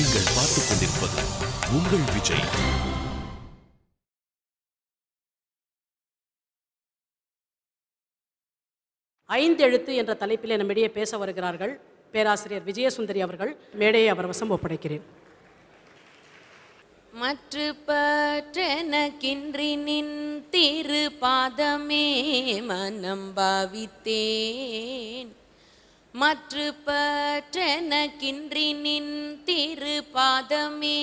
நீங்கள் பார்த்துக் கொண்டிருப்பது உங்கள் விஜய் ஐந்தெழுத்து என்ற தலைப்பில் நம்மிடையே பேச வருகிறார்கள் பேராசிரியர் விஜயசுந்தரி அவர்கள் மேடையை அவர் வசம் ஒப்படைக்கிறேன் மற்ற பற்றனக்கின்றி நின் திரு பாதமே மனம் பாவித்தேன் மற்று பற்றெனக்கின்றி நின் திருபாதமே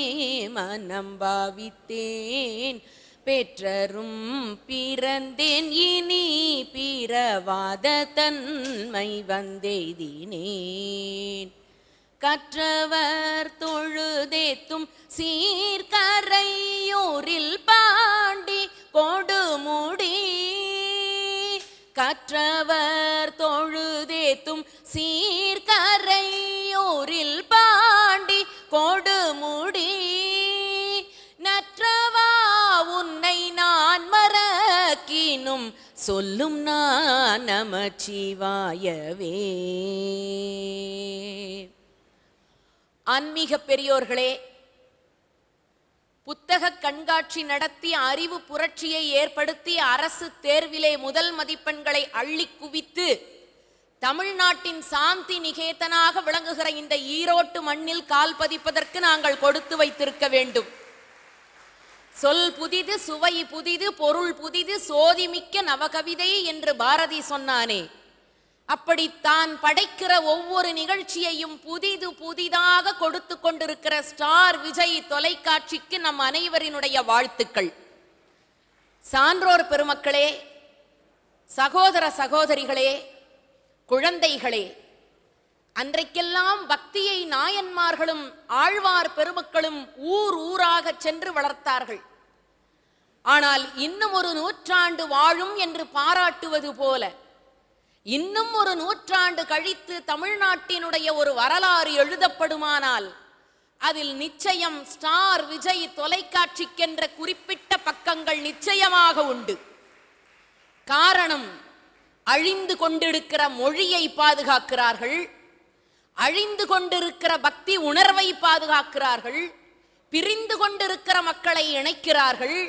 மனம் பாவித்தேன் பெற்றரும் பிறந்தேன் இனி பிறவாத தன்மை வந்தெய்தினேன் கற்றவர் தொழுதேத்தும் சீர்கரையோரில் பாண்டி கொடுமுடி கற்றவர் தொழு சேத்தும் சீர்கரையோரில் பாண்டி கொடுமுடி நற்றவா உன்னை நான் மறக்கினும் சொல்லும் நான் நமச்சிவாயவே ஆன்மீக பெரியோர்களே புத்தக கண்காட்சி நடத்தி அறிவு புரட்சியை ஏற்படுத்தி அரசு தேர்விலே முதல் மதிப்பெண்களை அள்ளி குவித்து தமிழ்நாட்டின் சாந்தி நிகேதனாக விளங்குகிற இந்த ஈரோட்டு மண்ணில் கால் பதிப்பதற்கு நாங்கள் கொடுத்து வைத்திருக்க வேண்டும் சொல் புதிது சுவை புதிது பொருள் புதிது சோதிமிக்க நவகவிதை என்று பாரதி சொன்னானே அப்படி தான் படைக்கிற ஒவ்வொரு நிகழ்ச்சியையும் புதிது புதிதாக கொடுத்து கொண்டிருக்கிற ஸ்டார் விஜய் தொலைக்காட்சிக்கு நம் அனைவரினுடைய வாழ்த்துக்கள் சான்றோர் பெருமக்களே சகோதர சகோதரிகளே குழந்தைகளே அன்றைக்கெல்லாம் பக்தியை நாயன்மார்களும் ஆழ்வார் பெருமக்களும் ஊர் ஊராக சென்று வளர்த்தார்கள் ஆனால் இன்னும் ஒரு நூற்றாண்டு வாழும் என்று பாராட்டுவது போல இன்னும் ஒரு நூற்றாண்டு கழித்து தமிழ்நாட்டினுடைய ஒரு வரலாறு எழுதப்படுமானால் அதில் நிச்சயம் ஸ்டார் விஜய் தொலைக்காட்சிக்கென்ற குறிப்பிட்ட பக்கங்கள் நிச்சயமாக உண்டு காரணம் அழிந்து கொண்டிருக்கிற மொழியை பாதுகாக்கிறார்கள் அழிந்து கொண்டிருக்கிற பக்தி உணர்வை பாதுகாக்கிறார்கள் பிரிந்து கொண்டிருக்கிற மக்களை இணைக்கிறார்கள்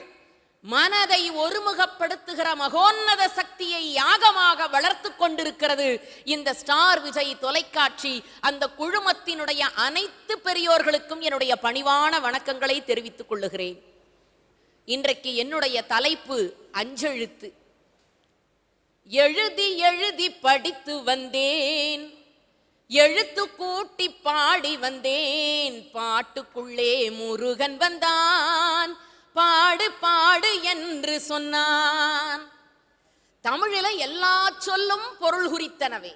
மனதை ஒருமுகப்படுத்துகிற மகோன்னத சக்தியை யாகமாக வளர்த்து கொண்டிருக்கிறது இந்த ஸ்டார் விஜய் தொலைக்காட்சி அந்த குழுமத்தினுடைய அனைத்து பெரியோர்களுக்கும் என்னுடைய பணிவான வணக்கங்களை தெரிவித்துக் கொள்ளுகிறேன் இன்றைக்கு என்னுடைய தலைப்பு அஞ்செழுத்து எழுதி எழுதி படித்து வந்தேன் எழுத்து கூட்டி பாடி வந்தேன் பாட்டுக்குள்ளே முருகன் வந்தான் பாடு பாடு என்று சொன்னான் தமிழில எல்லா சொல்லும் பொருள் குறித்தனவே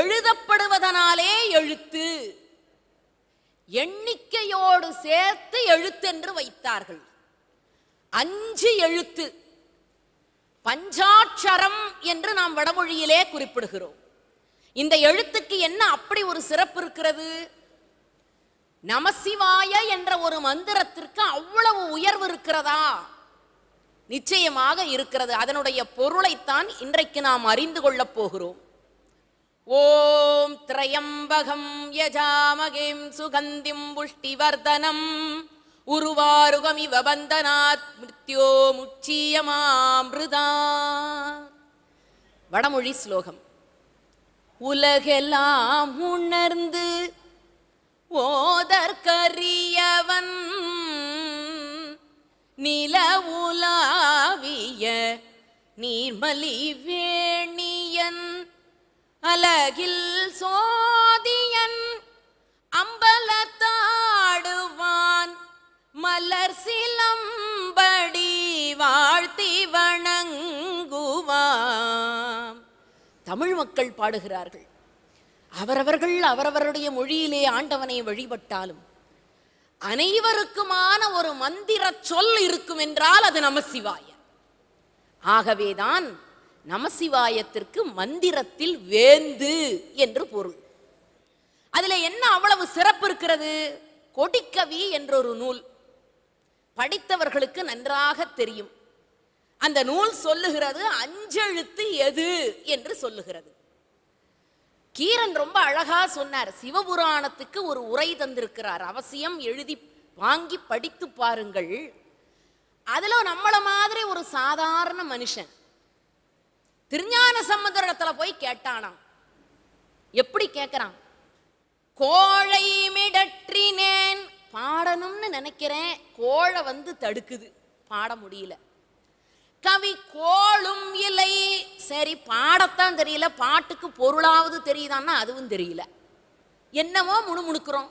எழுதப்படுவதனாலே எழுத்து எண்ணிக்கையோடு சேர்த்து எழுத்தென்று வைத்தார்கள் அஞ்சு எழுத்து பஞ்சாட்சரம் என்று நாம் வடமொழியிலே குறிப்பிடுகிறோம் இந்த எழுத்துக்கு என்ன அப்படி ஒரு சிறப்பு இருக்கிறது நமசிவாய என்ற ஒரு மந்திரத்திற்கு அவ்வளவு உயர்வு இருக்கிறதா நிச்சயமாக இருக்கிறது அதனுடைய பொருளைத்தான் இன்றைக்கு நாம் அறிந்து கொள்ளப் போகிறோம் ஓம் திரையம்பகம் யஜாமகேம் சுகந்திம் புஷ்டிவர்தனம் உருவாருகமிவ வந்தனாத் சத்யோ முச்சியமாமிருதா வடமொழி ஸ்லோகம் உலகெல்லாம் உணர்ந்து ஓதற்கரியவன் நில உலாவிய நீர்மலி வேணியன் அலகில் சோதியன் அம்பலத்தாடுவான் மலர் சிலம் தமிழ் மக்கள் பாடுகிறார்கள் அவரவர்கள் அவரவருடைய மொழியிலே ஆண்டவனை வழிபட்டாலும் அனைவருக்குமான ஒரு மந்திர சொல் இருக்கும் என்றால் அது நமசிவாய ஆகவேதான் நமசிவாயத்திற்கு மந்திரத்தில் வேந்து என்று பொருள் அதில் என்ன அவ்வளவு சிறப்பு இருக்கிறது கொடிக்கவி என்றொரு நூல் படித்தவர்களுக்கு நன்றாக தெரியும் அந்த நூல் சொல்லுகிறது அஞ்செழுத்து எது என்று சொல்லுகிறது கீரன் ரொம்ப அழகா சொன்னார் சிவபுராணத்துக்கு ஒரு உரை தந்திருக்கிறார் அவசியம் எழுதி வாங்கி படித்து பாருங்கள் அதுல நம்மள மாதிரி ஒரு சாதாரண மனுஷன் திருஞான சம்பந்தர் போய் கேட்டானாம் எப்படி கேட்கிறான் கோழை மிடற்றினேன் பாடணும்னு நினைக்கிறேன் கோழை வந்து தடுக்குது பாட முடியல கவி கோளும் இல்லை சரி பாடத்தான் தெரியல பாட்டுக்கு பொருளாவது தெரியுதான்னா அதுவும் தெரியல என்னவோ முணுமுணுக்கிறோம்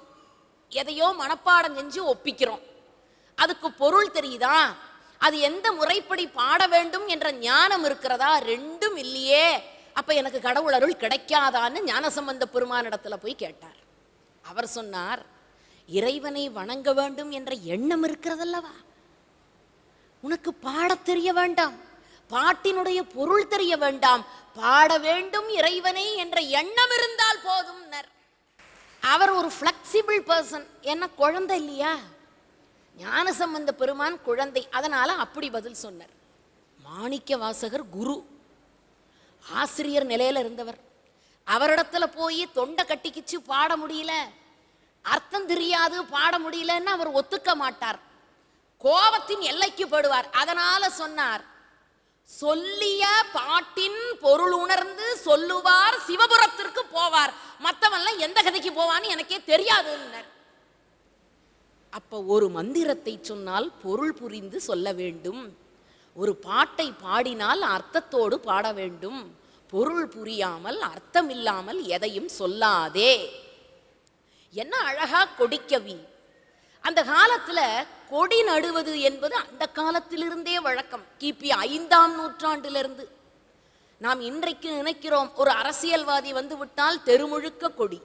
எதையோ மனப்பாடம் செஞ்சு ஒப்பிக்கிறோம் அதுக்கு பொருள் தெரியுதா அது எந்த முறைப்படி பாட வேண்டும் என்ற ஞானம் இருக்கிறதா ரெண்டும் இல்லையே அப்ப எனக்கு கடவுள் அருள் கிடைக்காதான்னு ஞானசம்பந்த பெருமானிடத்துல போய் கேட்டார் அவர் சொன்னார் இறைவனை வணங்க வேண்டும் என்ற எண்ணம் இருக்கிறதல்லவா உனக்கு பாடத் தெரிய வேண்டாம் பாட்டினுடைய பொருள் தெரிய வேண்டாம் பாட வேண்டும் இறைவனை என்ற எண்ணம் இருந்தால் போதும் அவர் ஒரு ஃப்ளெக்சிபிள் பர்சன் என்ன குழந்தை இல்லையா ஞானசம் வந்த பெருமான் குழந்தை அதனால் அப்படி பதில் சொன்னார் மாணிக்க வாசகர் குரு ஆசிரியர் நிலையில் இருந்தவர் அவரிடத்துல போய் தொண்டை கட்டிக்கிச்சு பாட முடியல அர்த்தம் தெரியாது பாட முடியலன்னு அவர் ஒத்துக்க மாட்டார் கோபத்தின் எல்லைக்கு போடுவார் அதனால சொன்னார் சொல்லிய பாட்டின் பொருள் உணர்ந்து சொல்லுவார் சிவபுரத்திற்கு போவார் மற்றவன்லாம் எந்த கதைக்கு போவான்னு எனக்கே தெரியாது அப்ப ஒரு மந்திரத்தை சொன்னால் பொருள் புரிந்து சொல்ல வேண்டும் ஒரு பாட்டை பாடினால் அர்த்தத்தோடு பாட வேண்டும் பொருள் புரியாமல் அர்த்தமில்லாமல் எதையும் சொல்லாதே என்ன அழகா கொடிக்கவி அந்த காலத்துல கொடி நடுவது என்பது அந்த காலத்திலிருந்தே வழக்கம் கிபி ஐந்தாம் நூற்றாண்டிலிருந்து நாம் இன்றைக்கு நினைக்கிறோம் ஒரு அரசியல்வாதி வந்து விட்டால் தெருமுழுக்க கொடி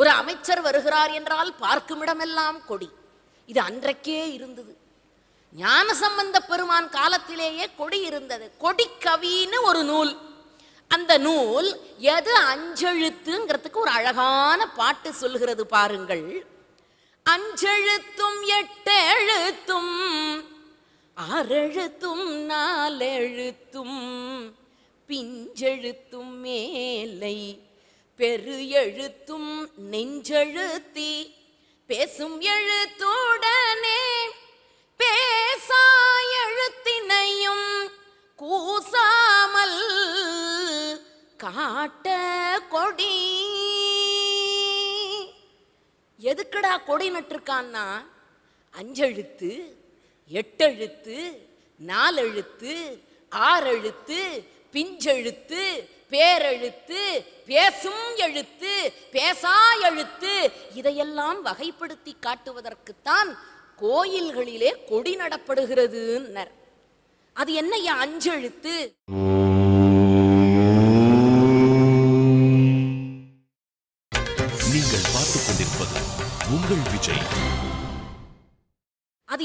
ஒரு அமைச்சர் வருகிறார் என்றால் பார்க்குமிடமெல்லாம் கொடி இது அன்றைக்கே இருந்தது ஞான சம்பந்த பெருமான் காலத்திலேயே கொடி இருந்தது கொடி கவின்னு ஒரு நூல் அந்த நூல் எது அஞ்செழுத்துங்கிறதுக்கு ஒரு அழகான பாட்டு சொல்கிறது பாருங்கள் அஞ்செழுத்தும் எட்டெழுத்தும் அறெழுத்தும் நாலெழுத்தும் பிஞ்செழுத்தும் மேலை பெரு எழுத்தும் நெஞ்செழுத்தி பேசும் எழுத்துடனே பேசா கூசாமல் காட்ட கொடி எதுக்கடா கொடி நட்டுருக்கான்னா அஞ்செழுத்து எட்டெழுத்து நாலெழுத்து ஆறெழுத்து பிஞ்செழுத்து பேரெழுத்து பேசும் எழுத்து பேசா எழுத்து இதையெல்லாம் வகைப்படுத்தி காட்டுவதற்குத்தான் கோயில்களிலே கொடி நடப்படுகிறதுன்னர் அது என்னையா அஞ்செழுத்து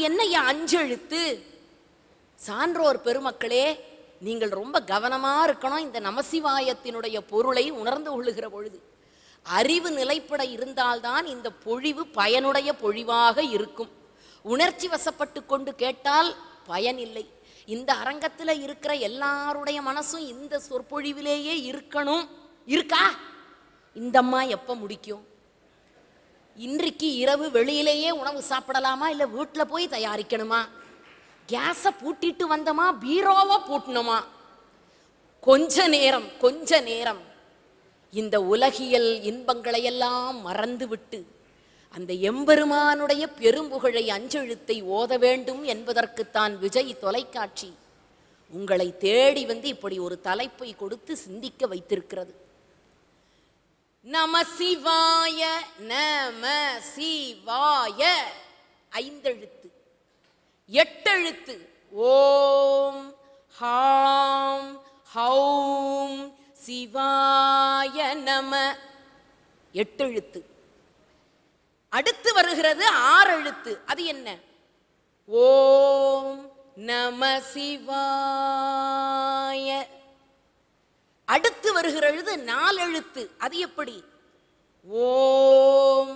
என்னையா அஞ்செழுத்து சான்றோர் பெருமக்களே நீங்கள் ரொம்ப கவனமாக இருக்கணும் இந்த நமசிவாயத்தினுடைய பொருளை உணர்ந்து கொள்ளுகிற பொழுது அறிவு நிலைப்பட இருந்தால்தான் இந்த பொழிவு பயனுடைய பொழிவாக இருக்கும் உணர்ச்சி வசப்பட்டு கொண்டு கேட்டால் பயனில்லை இந்த அரங்கத்தில் இருக்கிற எல்லாருடைய மனசும் இந்த சொற்பொழிவிலேயே இருக்கணும் இருக்கா இந்தம்மா எப்ப எப்போ முடிக்கும் இன்றைக்கு இரவு வெளியிலேயே உணவு சாப்பிடலாமா இல்லை வீட்டில் போய் தயாரிக்கணுமா கேஸை பூட்டிட்டு வந்தோமா பீரோவை பூட்டணுமா கொஞ்ச நேரம் கொஞ்ச நேரம் இந்த உலகியல் இன்பங்களை எல்லாம் மறந்துவிட்டு அந்த எம்பெருமானுடைய பெரும்புகழை அஞ்செழுத்தை ஓத வேண்டும் என்பதற்குத்தான் விஜய் தொலைக்காட்சி உங்களை தேடி வந்து இப்படி ஒரு தலைப்பை கொடுத்து சிந்திக்க வைத்திருக்கிறது நம சிவாய நம சிவாய ஐந்தெழுத்து எட்டெழுத்து ஓம் ஹாம் ஹௌம் சிவாய நம எட்டெழுத்து அடுத்து வருகிறது ஆறெழுத்து அது என்ன ஓம் நம சிவாய அடுத்து வருகிற எழுது நாலெழுத்து அது எப்படி ஓம்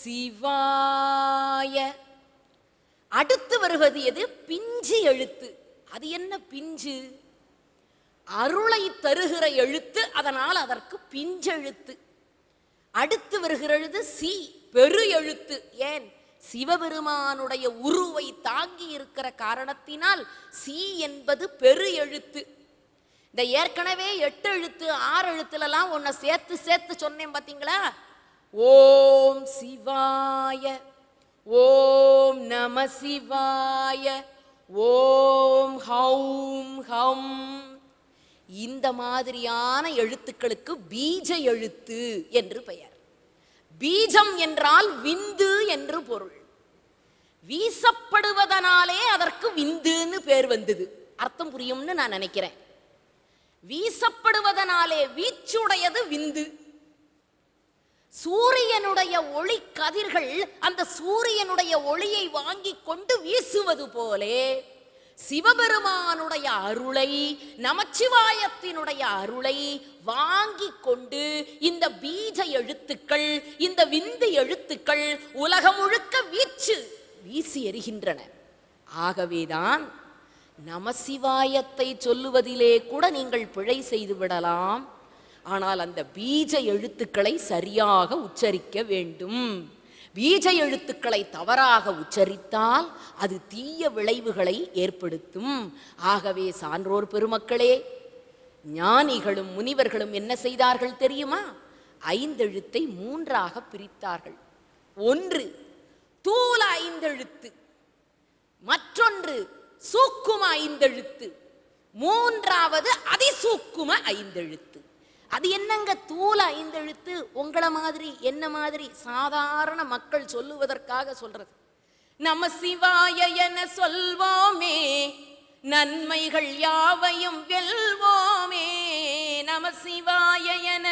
சிவாய அடுத்து வருவது எது பிஞ்சு எழுத்து அது என்ன பிஞ்சு அருளை தருகிற எழுத்து அதனால் அதற்கு பிஞ்செழுத்து அடுத்து வருகிற எழுது சி பெரு எழுத்து ஏன் சிவபெருமானுடைய உருவை தாங்கி இருக்கிற காரணத்தினால் சி என்பது பெரு எழுத்து இந்த ஏற்கனவே எட்டு எழுத்து ஆறு எழுத்துலலாம் உன்னை சேர்த்து சேர்த்து சொன்னேன் பார்த்தீங்களா ஓம் சிவாய ஓம் நம சிவாய ஓம் ஹம் ஹம் இந்த மாதிரியான எழுத்துக்களுக்கு பீஜ எழுத்து என்று பெயர் பீஜம் என்றால் விந்து என்று பொருள் வீசப்படுவதனாலே அதற்கு விந்துன்னு பேர் வந்தது அர்த்தம் புரியும்னு நான் நினைக்கிறேன் வீசப்படுவதனாலே வீச்சுடையது விந்து சூரியனுடைய ஒளி கதிர்கள் அந்த சூரியனுடைய ஒளியை வாங்கி கொண்டு வீசுவது போலே சிவபெருமானுடைய அருளை நமச்சிவாயத்தினுடைய அருளை வாங்கி கொண்டு இந்த பீஜ எழுத்துக்கள் இந்த விந்து எழுத்துக்கள் உலகம் முழுக்க வீச்சு வீசி எறிகின்றன ஆகவேதான் நமசிவாயத்தை சொல்லுவதிலே கூட நீங்கள் பிழை செய்து விடலாம் ஆனால் அந்த பீஜ எழுத்துக்களை சரியாக உச்சரிக்க வேண்டும் பீஜ எழுத்துக்களை தவறாக உச்சரித்தால் அது தீய விளைவுகளை ஏற்படுத்தும் ஆகவே சான்றோர் பெருமக்களே ஞானிகளும் முனிவர்களும் என்ன செய்தார்கள் தெரியுமா ஐந்தெழுத்தை மூன்றாக பிரித்தார்கள் ஒன்று தூல ஐந்தெழுத்து மற்றொன்று சூக்கும ஐந்தெழுத்து மூன்றாவது அதிசூக்கும ஐந்தெழுத்து அது என்னங்க தூல ஐந்தெழுத்து உங்களை மாதிரி என்ன மாதிரி சாதாரண மக்கள் சொல்லுவதற்காக சொல்றது நம சிவாய என சொல்வோமே நன்மைகள் யாவையும் வெல்வோமே நம சிவாய என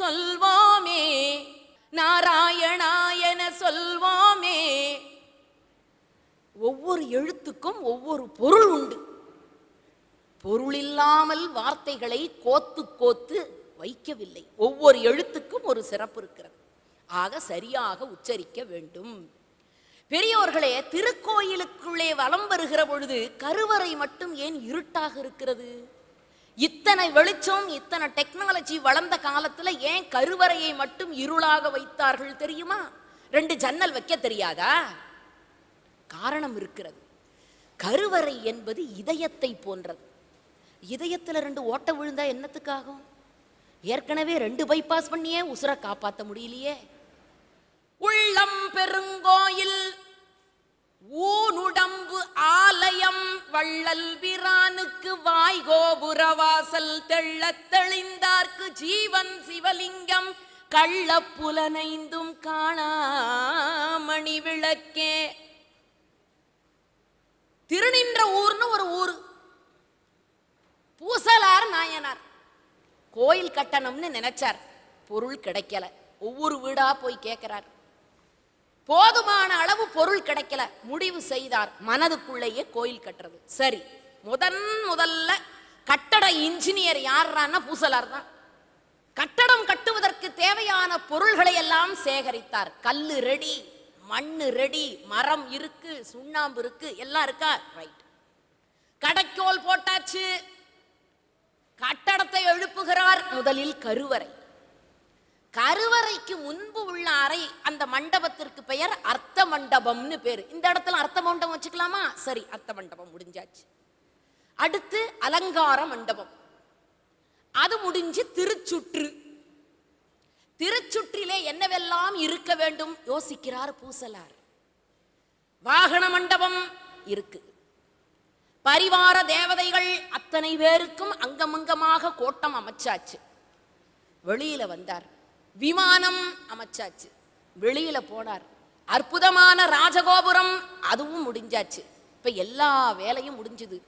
சொல்வோமே நாராயணாயன சொல்வோமே ஒவ்வொரு எழுத்துக்கும் ஒவ்வொரு பொருள் உண்டு பொருள் இல்லாமல் வார்த்தைகளை கோத்து கோத்து வைக்கவில்லை ஒவ்வொரு எழுத்துக்கும் ஒரு சிறப்பு இருக்கிறது ஆக சரியாக உச்சரிக்க வேண்டும் பெரியோர்களே திருக்கோயிலுக்குள்ளே வலம் வருகிற பொழுது கருவறை மட்டும் ஏன் இருட்டாக இருக்கிறது இத்தனை வெளிச்சம் இத்தனை டெக்னாலஜி வளர்ந்த காலத்துல ஏன் கருவறையை மட்டும் இருளாக வைத்தார்கள் தெரியுமா ரெண்டு ஜன்னல் வைக்க தெரியாதா காரணம் இருக்கிறது கருவறை என்பது இதயத்தை போன்றது இதயத்தில் ரெண்டு ஓட்ட விழுந்தா என்னத்துக்காகும் ஏற்கனவே ரெண்டு பைபாஸ் பண்ணியே உசுரை காப்பாற்ற முடியலையே உள்ளம் பெருங்கோயில் ஊனுடம்பு ஆலயம் வள்ளல் பிரானுக்கு வாய் கோபுரவாசல் தெள்ள தெளிந்தார்க்கு ஜீவன் சிவலிங்கம் கள்ளப்புலனைந்தும் காணாமணி விளக்கே திருநின்ற ஊர்னு ஒரு ஊர் பூசலார் நாயனார் கோயில் கட்டணம்னு நினைச்சார் பொருள் கிடைக்கல ஒவ்வொரு வீடா போய் கேட்கிறார் போதுமான அளவு பொருள் கிடைக்கல முடிவு செய்தார் மனதுக்குள்ளேயே கோயில் கட்டுறது சரி முதன் முதல்ல கட்டட இன்ஜினியர் யார்றான்னா பூசலார் தான் கட்டடம் கட்டுவதற்கு தேவையான பொருள்களை எல்லாம் சேகரித்தார் கல்லு ரெடி மண் ரெடி மரம் இருக்கு சுண்ணாம்பு இருக்கு எல்லாம் இருக்கா ரைட் கடைக்கோல் போட்டாச்சு கட்டடத்தை எழுப்புகிறார் முதலில் கருவறை கருவறைக்கு முன்பு உள்ள அறை அந்த மண்டபத்திற்கு பெயர் அர்த்த மண்டபம்னு பேர் இந்த இடத்துல அர்த்த மண்டபம் வச்சுக்கலாமா சரி அர்த்த மண்டபம் முடிஞ்சாச்சு அடுத்து அலங்கார மண்டபம் அது முடிஞ்சு திருச்சுற்று திருச்சுற்றிலே என்னவெல்லாம் இருக்க வேண்டும் யோசிக்கிறார் பூசலார் வாகன மண்டபம் இருக்கு பரிவார தேவதைகள் அத்தனை பேருக்கும் அங்கமங்கமாக கோட்டம் அமைச்சாச்சு வெளியில வந்தார் விமானம் அமைச்சாச்சு வெளியில போனார் அற்புதமான ராஜகோபுரம் அதுவும் முடிஞ்சாச்சு இப்ப எல்லா வேலையும் முடிஞ்சுது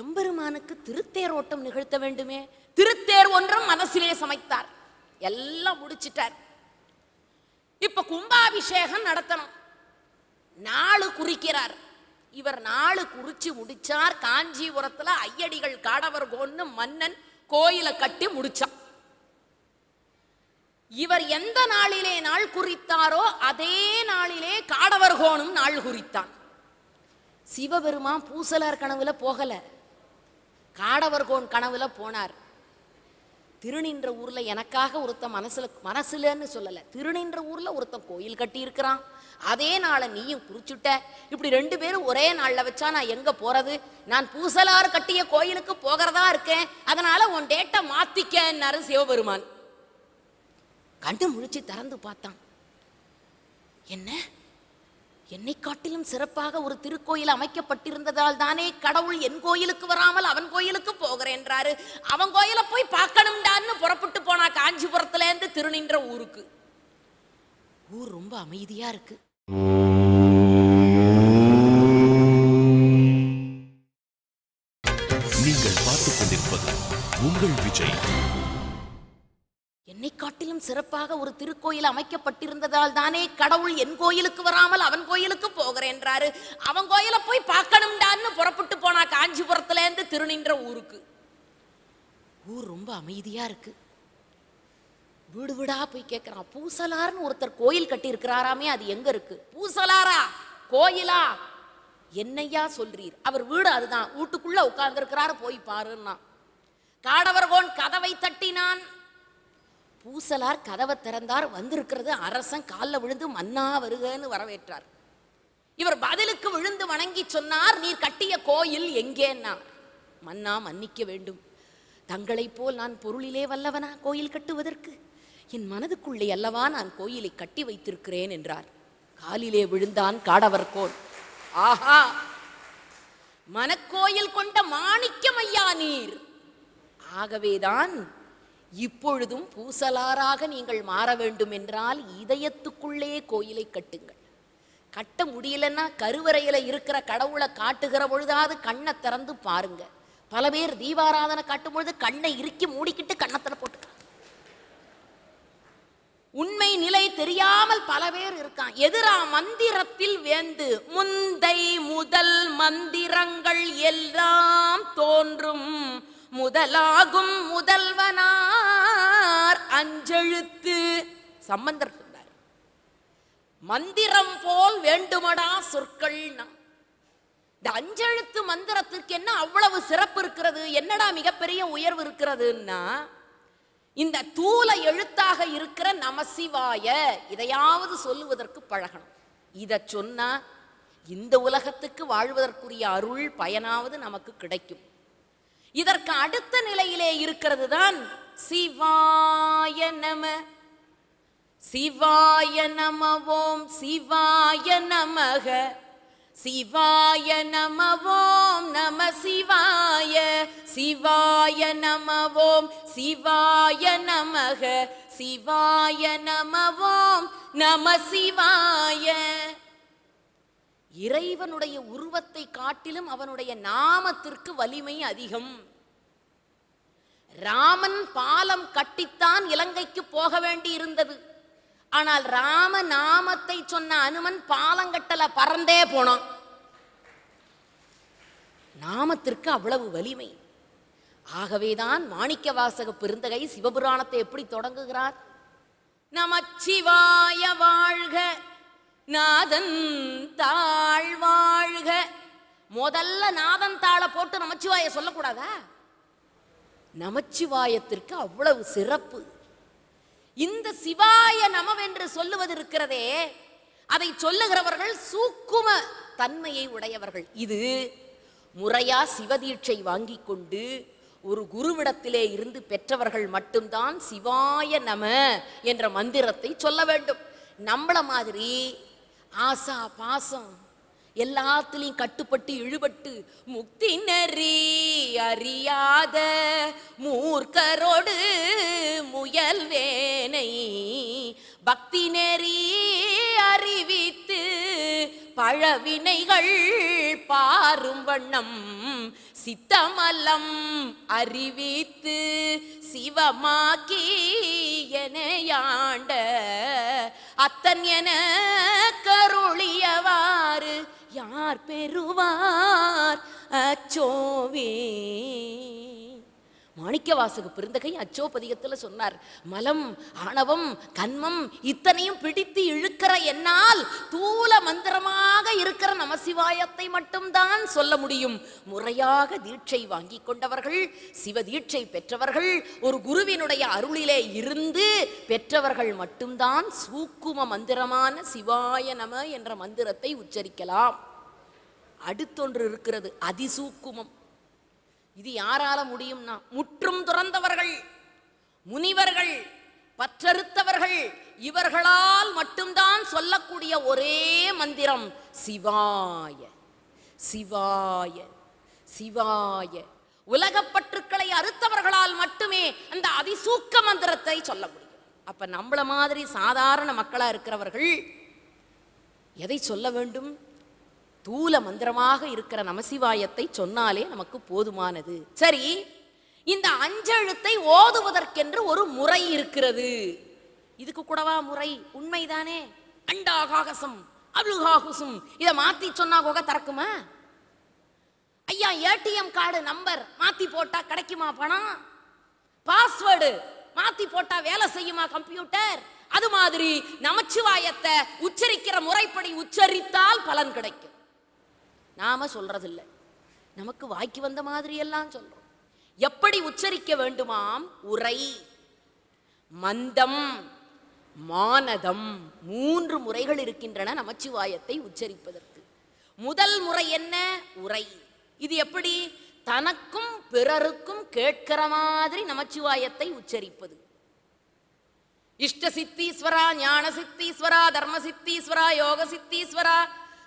எம்பெருமானுக்கு ஓட்டம் நிகழ்த்த வேண்டுமே திருத்தேர் ஒன்றும் மனசிலே சமைத்தார் எல்லாம் முடிச்சிட்டார் இப்ப கும்பாபிஷேகம் நடத்தணும் நாலு குறிக்கிறார் இவர் நாலு குறிச்சு முடிச்சார் காஞ்சிபுரத்துல ஐயடிகள் காடவர் கோன்னு மன்னன் கோயிலை கட்டி முடிச்சான் இவர் எந்த நாளிலே நாள் குறித்தாரோ அதே நாளிலே காடவர்கோனும் நாள் குறித்தான் சிவபெருமான் பூசலார் கனவுல போகல காடவர்கோன் கனவுல போனார் திருநின்ற ஊரில் எனக்காக ஒருத்தன் மனசில் மனசுலன்னு சொல்லலை திருநின்ற ஊரில் ஒருத்தன் கோயில் கட்டியிருக்கிறான் அதே நாளை நீயும் குறிச்சுட்ட இப்படி ரெண்டு பேரும் ஒரே நாளில் வச்சா நான் எங்கே போகிறது நான் பூசலார் கட்டிய கோயிலுக்கு போகிறதா இருக்கேன் அதனால் உன் டேட்டை மாற்றிக்கன்னாரு சிவபெருமான் கண்டு முடிச்சு திறந்து பார்த்தான் என்ன என்னை காட்டிலும் சிறப்பாக ஒரு திருக்கோயில் அமைக்கப்பட்டிருந்ததால் தானே கடவுள் என் கோயிலுக்கு வராமல் அவன் கோயிலுக்கு போகிறேன்றாரு அவன் கோயிலை போய் பார்க்கணும்டான்னு புறப்பட்டு போனா காஞ்சிபுரத்துலேருந்து திருநின்ற ஊருக்கு ஊர் ரொம்ப அமைதியா இருக்கு நீங்கள் பார்த்துக் கொண்டிருப்பது உங்கள் விஜய் இன்னும் சிறப்பாக ஒரு திருக்கோயில் அமைக்கப்பட்டிருந்ததால் தானே கடவுள் என் கோயிலுக்கு வராமல் அவன் கோயிலுக்கு போகிறேன்றாரு அவன் கோயிலை போய் பார்க்கணும்டான்னு புறப்பட்டு போனா காஞ்சிபுரத்துலேருந்து திருநின்ற ஊருக்கு ஊர் ரொம்ப அமைதியாக இருக்கு வீடு வீடாக போய் கேட்குறான் பூசலார்னு ஒருத்தர் கோயில் கட்டி இருக்கிறாராமே அது எங்கே இருக்கு பூசலாரா கோயிலா என்னையா சொல்றீர் அவர் வீடு அதுதான் வீட்டுக்குள்ளே இருக்கிறாரு போய் பாருன்னா காடவர்கோன் கதவை தட்டினான் பூசலார் கதவை திறந்தார் வந்திருக்கிறது அரசன் காலில் விழுந்து மன்னா வருகன்னு வரவேற்றார் இவர் பதிலுக்கு விழுந்து வணங்கி சொன்னார் நீர் கட்டிய கோயில் எங்கேன்னா மன்னா மன்னிக்க வேண்டும் தங்களைப் போல் நான் பொருளிலே வல்லவனா கோயில் கட்டுவதற்கு என் மனதுக்குள்ளே அல்லவா நான் கோயிலை கட்டி வைத்திருக்கிறேன் என்றார் காலிலே விழுந்தான் காடவர் கோல் ஆஹா மனக்கோயில் கொண்ட ஐயா நீர் ஆகவேதான் இப்பொழுதும் பூசலாராக நீங்கள் மாற வேண்டும் என்றால் இதயத்துக்குள்ளே கோயிலை கட்டுங்கள் கட்ட முடியலன்னா கருவறையில் இருக்கிற கடவுளை காட்டுகிற பொழுதாவது கண்ணை திறந்து பாருங்க பல பேர் தீபாராதனை காட்டும் பொழுது கண்ணை இறுக்கி மூடிக்கிட்டு கண்ணத்தில் போட்டு உண்மை நிலை தெரியாமல் பல பேர் இருக்கான் எதிரா மந்திரத்தில் வேந்து முந்தை முதல் மந்திரங்கள் எல்லாம் தோன்றும் முதலாகும் முதல்வனார் அஞ்செழுத்து சம்பந்தர் சொன்னார் மந்திரம் போல் வேண்டுமடா சொற்கள்னா இந்த அஞ்செழுத்து மந்திரத்திற்கு என்ன அவ்வளவு சிறப்பு இருக்கிறது என்னடா மிகப்பெரிய உயர்வு இருக்கிறதுன்னா இந்த தூல எழுத்தாக இருக்கிற நமசிவாய இதையாவது சொல்லுவதற்கு பழகணும் இதை சொன்னா இந்த உலகத்துக்கு வாழ்வதற்குரிய அருள் பயனாவது நமக்கு கிடைக்கும் இதற்கு அடுத்த நிலையிலே இருக்கிறது தான் சிவாய நம சிவாய நம ஓம் சிவாய நமக சிவாய நம ஓம் நம சிவாய சிவாய நம ஓம் சிவாய நமக சிவாய நம ஓம் நம சிவாய இறைவனுடைய உருவத்தை காட்டிலும் அவனுடைய நாமத்திற்கு வலிமை அதிகம் ராமன் பாலம் கட்டித்தான் இலங்கைக்கு போக வேண்டி இருந்தது ஆனால் ராம நாமத்தை சொன்ன அனுமன் பாலங்கட்டல பறந்தே போனான் நாமத்திற்கு அவ்வளவு வலிமை ஆகவேதான் மாணிக்க வாசக பெருந்தகை சிவபுராணத்தை எப்படி தொடங்குகிறார் நமச்சிவாய வாழ்க நாதன் தாழ் வாழ்க முதல்ல நாதன் தாழ போட்டு நமச்சிவாய சொல்லக்கூடாதா நமச்சிவாயத்திற்கு அவ்வளவு சிறப்பு இந்த சிவாய என்று சொல்லுவது இருக்கிறதே அதை சொல்லுகிறவர்கள் சூக்கும தன்மையை உடையவர்கள் இது முறையா சிவதீட்சை வாங்கி கொண்டு ஒரு குருவிடத்திலே இருந்து பெற்றவர்கள் மட்டும்தான் சிவாய நம என்ற மந்திரத்தை சொல்ல வேண்டும் நம்மள மாதிரி ஆசா பாசம் எல்லாத்துலேயும் கட்டுப்பட்டு இழுபட்டு முக்தி நெறி அறியாத மூர்க்கரோடு முயல் வேனை பக்தி நெறி அறிவித்து பழவினைகள் பாரும் வண்ணம் சித்தமலம் அறிவித்து சிவமாக்கி எனையாண்ட அத்தன் என கருளியவாறு யார் பெறுவார் அச்சோவே மாணிக்கவாசகு பிறந்தகை அச்சோபதிகத்தில் சொன்னார் மலம் ஆணவம் கண்மம் இத்தனையும் பிடித்து இழுக்கிற என்னால் தூல மந்திரமாக இருக்கிற நமசிவாயத்தை மட்டும்தான் சொல்ல முடியும் முறையாக தீட்சை வாங்கி கொண்டவர்கள் சிவ தீட்சை பெற்றவர்கள் ஒரு குருவினுடைய அருளிலே இருந்து பெற்றவர்கள் மட்டும்தான் சூக்கும மந்திரமான சிவாய நம என்ற மந்திரத்தை உச்சரிக்கலாம் அடுத்தொன்று இருக்கிறது அதிசூக்குமம் இது யாரால முடியும்னா முற்றும் துறந்தவர்கள் முனிவர்கள் பற்றறுத்தவர்கள் இவர்களால் மட்டும்தான் சொல்லக்கூடிய ஒரே மந்திரம் சிவாய சிவாய சிவாய உலகப்பற்றுக்களை அறுத்தவர்களால் மட்டுமே அந்த அதிசூக்க மந்திரத்தை சொல்ல முடியும் அப்ப நம்மள மாதிரி சாதாரண மக்களா இருக்கிறவர்கள் எதை சொல்ல வேண்டும் ஸ்தூல மந்திரமாக இருக்கிற நமசிவாயத்தை சொன்னாலே நமக்கு போதுமானது சரி இந்த அஞ்செழுத்தை ஓதுவதற்கென்று ஒரு முறை இருக்கிறது இதுக்கு கூடவா முறை உண்மைதானே அண்டாகாகசம் அபுகாகுசும் இதை மாத்தி சொன்னா குகை திறக்குமா ஐயா ஏடிஎம் கார்டு நம்பர் மாத்தி போட்டா கிடைக்குமா பணம் பாஸ்வேர்டு மாத்தி போட்டா வேலை செய்யுமா கம்ப்யூட்டர் அது மாதிரி நமச்சிவாயத்தை உச்சரிக்கிற முறைப்படி உச்சரித்தால் பலன் கிடைக்கும் நாம் சொல்கிறதில்லை நமக்கு வாய்க்கு வந்த மாதிரியெல்லாம் சொல்கிறோம் எப்படி உச்சரிக்க வேண்டுமாம் உரை மந்தம் மானதம் மூன்று முறைகள் இருக்கின்றன நமச்சிவாயத்தை உச்சரிப்பதற்கு முதல் முறை என்ன உரை இது எப்படி தனக்கும் பிறருக்கும் கேட்கிற மாதிரி நமச்சிவாயத்தை உச்சரிப்பது இஷ்ட சித்தீஸ்வரா ஞான சித்தீஸ்வரா தர்ம சித்தீஸ்வரா யோக சித்தீஸ்வரா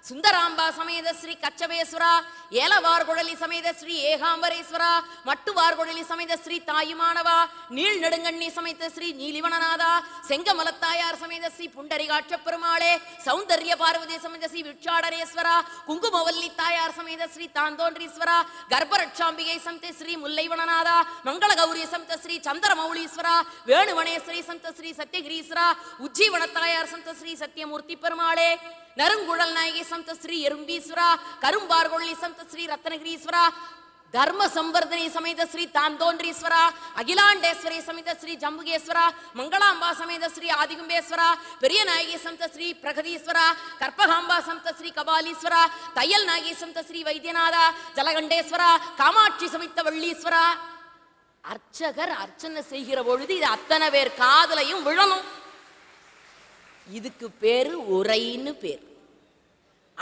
சுந்தராம்பா சமேத ஸ்ரீ கச்சவேஸ்வரா ஏல ஏலவார்குழலி சமேத ஸ்ரீ ஏகாம்பரேஸ்வரா மட்டு மட்டுவார்குழலி சமேத ஸ்ரீ தாயுமானவா நீள் நெடுங்கண்ணி சமைத்த ஸ்ரீ நீலிவனநாதா செங்கமலத்தாயார் சமேத ஸ்ரீ புண்டரிகாட்ச பெருமாளே சௌந்தர்ய பார்வதி சமேத ஸ்ரீ விட்சாடரேஸ்வரா குங்குமவல்லி தாயார் சமேத ஸ்ரீ தாந்தோன்றீஸ்வரா கர்ப்பரட்சாம்பிகை சமேத ஸ்ரீ முல்லைவனநாதா மங்கள கௌரி சமேத ஸ்ரீ சந்திரமௌலீஸ்வரா வேணுவனேஸ்வரி சமேத ஸ்ரீ சத்யகிரீஸ்வரா உஜ்ஜீவனத்தாயார் சமேத ஸ்ரீ சத்யமூர்த்தி பெருமாளே நறுங்குழல் நாயகி சந்த ஸ்ரீ எறும்பீஸ்வரா கரும்பார்கொள்ளி சந்த ஸ்ரீ ரத்னகிரீஸ்வரா ಧರ್ಮ ಸಂವರ್ಧನೆ ಸಮೇತ ಶ್ರೀ ತಾಂದೋನ್ರೀಶ್ವರ ಅಖಿಲಾಂಡೇಶ್ವರಿ ಸಮೇತ ಶ್ರೀ ಜಂಬುಗೇಶ್ವರ ಮಂಗಳಾಂಬಾ ಸಮೇತ ಶ್ರೀ ಆದಿಗುಂಬೇಶ್ವರ ಪೆರಿಯ ನಾಯಕಿ ಸಂತ ಶ್ರೀ ಪ್ರಗದೀಶ್ವರ ಕರ್ಪಹಾಂಬಾ ಸಂತ ಶ್ರೀ ಕಬಾಲೀಶ್ವರ ತಯ್ಯಲ್ ನಾಯಕಿ ಸಂತ ಶ್ರೀ ವೈದ್ಯನಾಥ ಜಲಗಂಡೇಶ್ವರ ಕಾಮಾಕ್ಷಿ ಸಮಿತ வள்ளீஸ்வரா அர்ச்சகர் அர்ச்சனை செய்கிற பொழுது இது அத்தனை பேர் காதலையும் விழணும் இதுக்கு பேரு உரைன்னு பேர்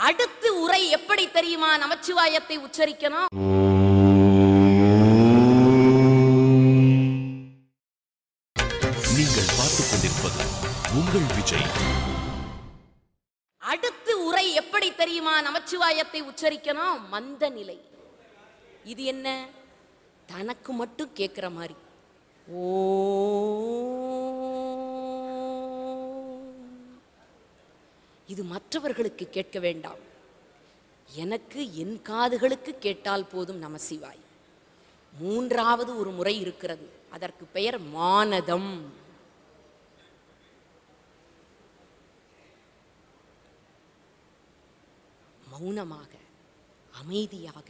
அடுத்து உரை எப்படி தெரியுமா நமச்சிவாயத்தை உச்சரிக்கணும் நீங்கள் பார்த்துக் கொண்டிருப்பது உங்கள் விஜய் அடுத்து உரை எப்படி தெரியுமா நமச்சிவாயத்தை உச்சரிக்கணும் மந்த நிலை இது என்ன தனக்கு மட்டும் கேட்கிற மாதிரி ஓ இது மற்றவர்களுக்கு கேட்க வேண்டாம் எனக்கு என் காதுகளுக்கு கேட்டால் போதும் நமசிவாய் மூன்றாவது ஒரு முறை இருக்கிறது அதற்கு பெயர் மானதம் மௌனமாக அமைதியாக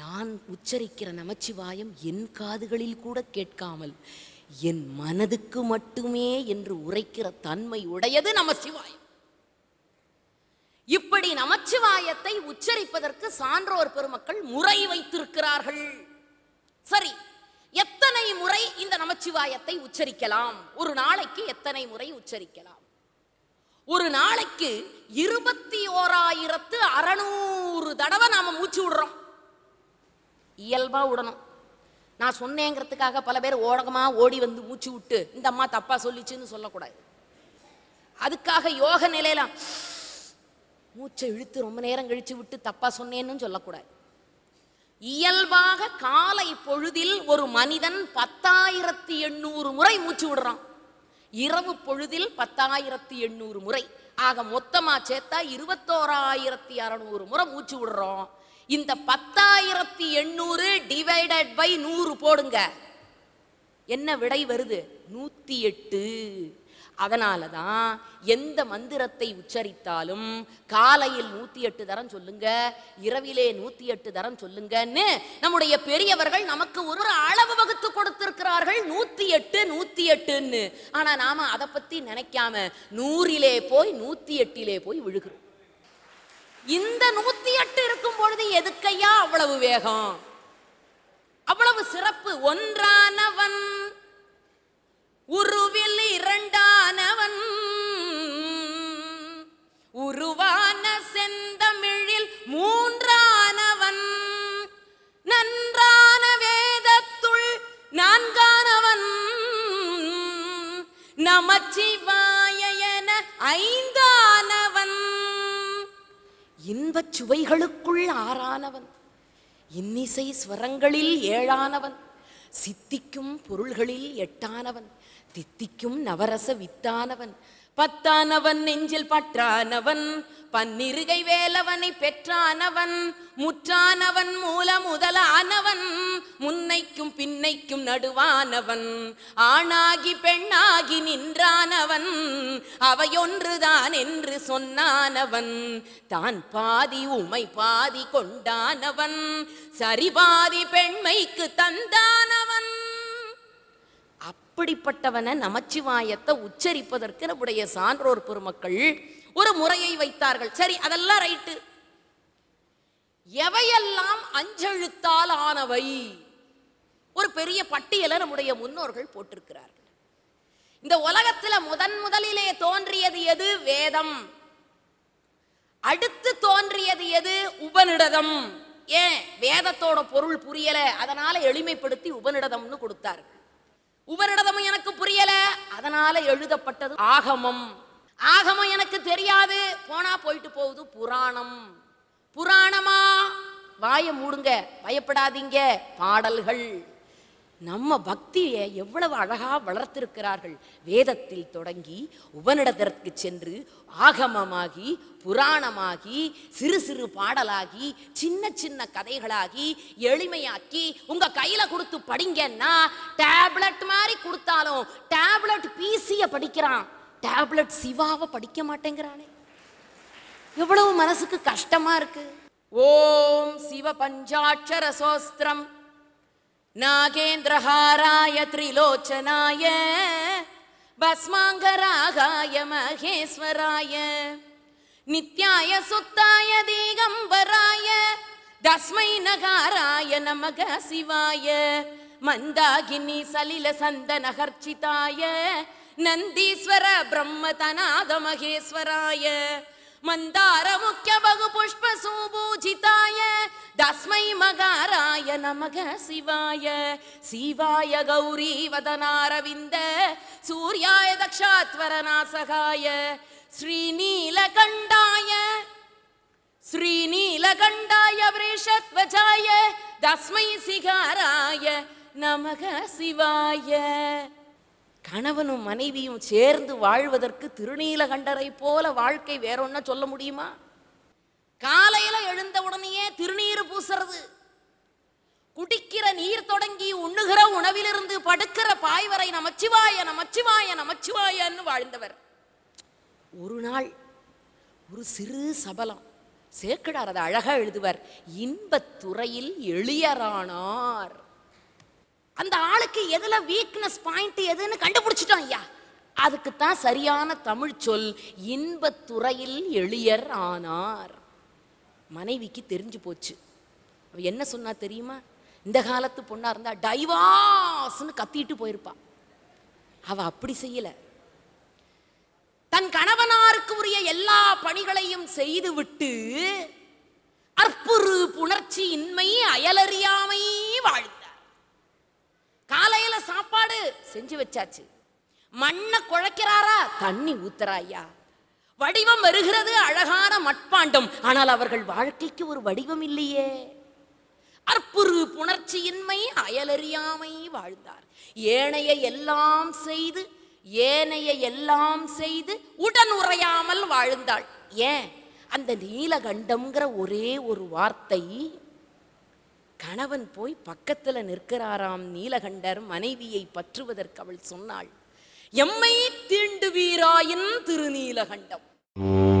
நான் உச்சரிக்கிற நமச்சிவாயம் என் காதுகளில் கூட கேட்காமல் என் மனதுக்கு மட்டுமே என்று உரைக்கிற தன்மை உடையது நமசிவாயம் இப்படி நமச்சிவாயத்தை உச்சரிப்பதற்கு சான்றோர் பெருமக்கள் முறை வைத்திருக்கிறார்கள் சரி எத்தனை முறை இந்த நமச்சிவாயத்தை உச்சரிக்கலாம் ஒரு நாளைக்கு எத்தனை முறை உச்சரிக்கலாம் ஒரு நாளைக்கு இருபத்தி ஓராயிரத்து அறநூறு தடவை நாம மூச்சு விடுறோம் இயல்பா விடணும் நான் சொன்னேங்கிறதுக்காக பல பேர் ஓடகமா ஓடி வந்து மூச்சு விட்டு இந்த அம்மா தப்பா சொல்லிச்சுன்னு சொல்லக்கூடாது அதுக்காக யோக நிலையில மூச்சை இழுத்து ரொம்ப நேரம் கழித்து விட்டு தப்பாக சொன்னேன்னு சொல்லக்கூடாது இயல்பாக காலை பொழுதில் ஒரு மனிதன் பத்தாயிரத்தி எண்ணூறு முறை மூச்சு விடுறான் இரவு பொழுதில் பத்தாயிரத்தி எண்ணூறு முறை ஆக மொத்தமாக சேர்த்தா இருபத்தோராயிரத்தி அறநூறு முறை மூச்சு விடுறோம் இந்த பத்தாயிரத்தி எண்ணூறு டிவைடட் பை நூறு போடுங்க என்ன விடை வருது நூற்றி எட்டு அதனால தான் எந்த மந்திரத்தை உச்சரித்தாலும் காலையில் நூத்தி எட்டு தரம் சொல்லுங்க இரவிலே நூத்தி எட்டு தரம் சொல்லுங்கன்னு நம்முடைய பெரியவர்கள் நமக்கு ஒரு அளவு வகுத்து கொடுத்திருக்கிறார்கள் நூத்தி எட்டு நூத்தி எட்டுன்னு ஆனா நாம அதை பத்தி நினைக்காம நூறிலே போய் நூத்தி எட்டிலே போய் விழுகிறோம் இந்த நூத்தி எட்டு இருக்கும் பொழுது எதுக்கையா அவ்வளவு வேகம் அவ்வளவு சிறப்பு ஒன்றானவன் உருவில் இரண்டானவன் உருவான செந்தமிழில் மூன்றானவன் நன்றான வேதத்துள் நான்கானவன் நமச்சிவாயன ஐந்தானவன் இன்பச் சுவைகளுக்குள் ஆறானவன் இன்னிசை ஸ்வரங்களில் ஏழானவன் சித்திக்கும் பொருள்களில் எட்டானவன் தித்திக்கும் நவரச வித்தானவன் பத்தானவன் நெஞ்சில் பற்றானவன் பன்னிருகை வேலவனை பெற்றானவன் முற்றானவன் மூல முதலானவன் முன்னைக்கும் பின்னைக்கும் நடுவானவன் ஆணாகி பெண்ணாகி நின்றானவன் அவையொன்றுதான் என்று சொன்னானவன் தான் பாதி உமை பாதி கொண்டானவன் சரிபாதி பெண்மைக்கு தந்தானவன் இப்படிப்பட்டவன நமச்சிவாயத்தை உச்சரிப்பதற்கு நம்முடைய சான்றோர் பெருமக்கள் ஒரு முறையை வைத்தார்கள் சரி அதெல்லாம் ரைட்டு எவையெல்லாம் அஞ்செழுத்தால் ஆனவை ஒரு பெரிய பட்டியலை நம்முடைய முன்னோர்கள் போட்டிருக்கிறார்கள் இந்த உலகத்துல முதன் முதலிலே தோன்றியது எது வேதம் அடுத்து தோன்றியது எது உபநிடதம் ஏன் வேதத்தோட பொருள் புரியல அதனால எளிமைப்படுத்தி உபநிடதம்னு கொடுத்தார்கள் உபரிடதமும் எனக்கு புரியல அதனால எழுதப்பட்டது ஆகமம் ஆகமம் எனக்கு தெரியாது போனா போயிட்டு போகுது புராணம் புராணமா வாய மூடுங்க பயப்படாதீங்க பாடல்கள் நம்ம பக்தியை எவ்வளவு அழகாக வளர்த்திருக்கிறார்கள் வேதத்தில் தொடங்கி உபனிடத்திற்கு சென்று ஆகமமாகி புராணமாகி சிறு சிறு பாடலாகி சின்ன சின்ன கதைகளாகி எளிமையாக்கி உங்க கையில கொடுத்து படிங்கன்னா டேப்லெட் மாதிரி கொடுத்தாலும் டேப்லெட் பிசிய படிக்கிறான் டேப்லெட் சிவாவை படிக்க மாட்டேங்கிறானே எவ்வளவு மனசுக்கு கஷ்டமா இருக்கு ஓம் சிவ பஞ்சாட்சர சோஸ்திரம் नागेन्द्रहाराय त्रिलोचनाय भस्माङ्गरागाय महेश्वराय नित्याय सुत्ताय दिगम्बराय तस्मै नगाराय नमः शिवाय मन्दागिनी सलिलसन्दनहर्चिताय नन्दीश्वर ब्रह्मतनादमहेश्वराय मन्दारमुख्य बहुपुष्पसुपूजिताय तस्मै मगाराय नमः शिवाय शिवाय गौरीवदनारविन्द सूर्याय दक्षात्वरनासहाय श्रीनीलकण्डाय श्रीनीलकण्डाय वृषध्वजाय तस्मै सिहाराय नमः शिवाय கணவனும் மனைவியும் சேர்ந்து வாழ்வதற்கு திருநீலகண்டரை போல வாழ்க்கை வேற சொல்ல முடியுமா காலையில எழுந்த உடனேயே திருநீர் பூசுறது குடிக்கிற நீர் தொடங்கி உண்ணுகிற உணவிலிருந்து படுக்கிற பாய்வரை நமச்சிவாய நமச்சிவாய நமச்சிவாயன்னு வாழ்ந்தவர் ஒரு நாள் ஒரு சிறு சபலம் சேர்க்கிறார் அதை அழகா எழுதுவர் இன்பத்துறையில் எளியரானார் அந்த ஆளுக்கு எதுல வீக்னஸ் பாயிண்ட் எதுன்னு கண்டுபிடிச்சிட்டோம் ஐயா அதுக்கு தான் சரியான தமிழ் சொல் இன்பத்துறையில் எளியர் ஆனார் மனைவிக்கு தெரிஞ்சு போச்சு அவ என்ன சொன்னா தெரியுமா இந்த காலத்து பொண்ணா இருந்தா டைவாஸ்னு கத்திட்டு போயிருப்பா அவ அப்படி செய்யல தன் கணவனாருக்கு உரிய எல்லா பணிகளையும் செய்து விட்டு அற்புறு புணர்ச்சி இன்மை அயலறியாமை வாழ் காலையில சாப்பாடு செஞ்சு வச்சாச்சு மண்ணை குழைக்கிறாரா தண்ணி ஊத்துறாயா வடிவம் வருகிறது அழகான மட்பாண்டம் ஆனால் அவர்கள் வாழ்க்கைக்கு ஒரு வடிவம் இல்லையே அற்புறு புணர்ச்சியின்மை அயலறியாமை வாழ்ந்தார் ஏனைய எல்லாம் செய்து ஏனைய எல்லாம் செய்து உடன் உரையாமல் வாழ்ந்தாள் ஏன் அந்த நீலகண்டம்ங்கிற ஒரே ஒரு வார்த்தை கணவன் போய் பக்கத்தில் நிற்கிறாராம் நீலகண்டர் மனைவியை பற்றுவதற்கு அவள் சொன்னாள் எம்மை தீண்டுவீராயின் திருநீலகண்டம்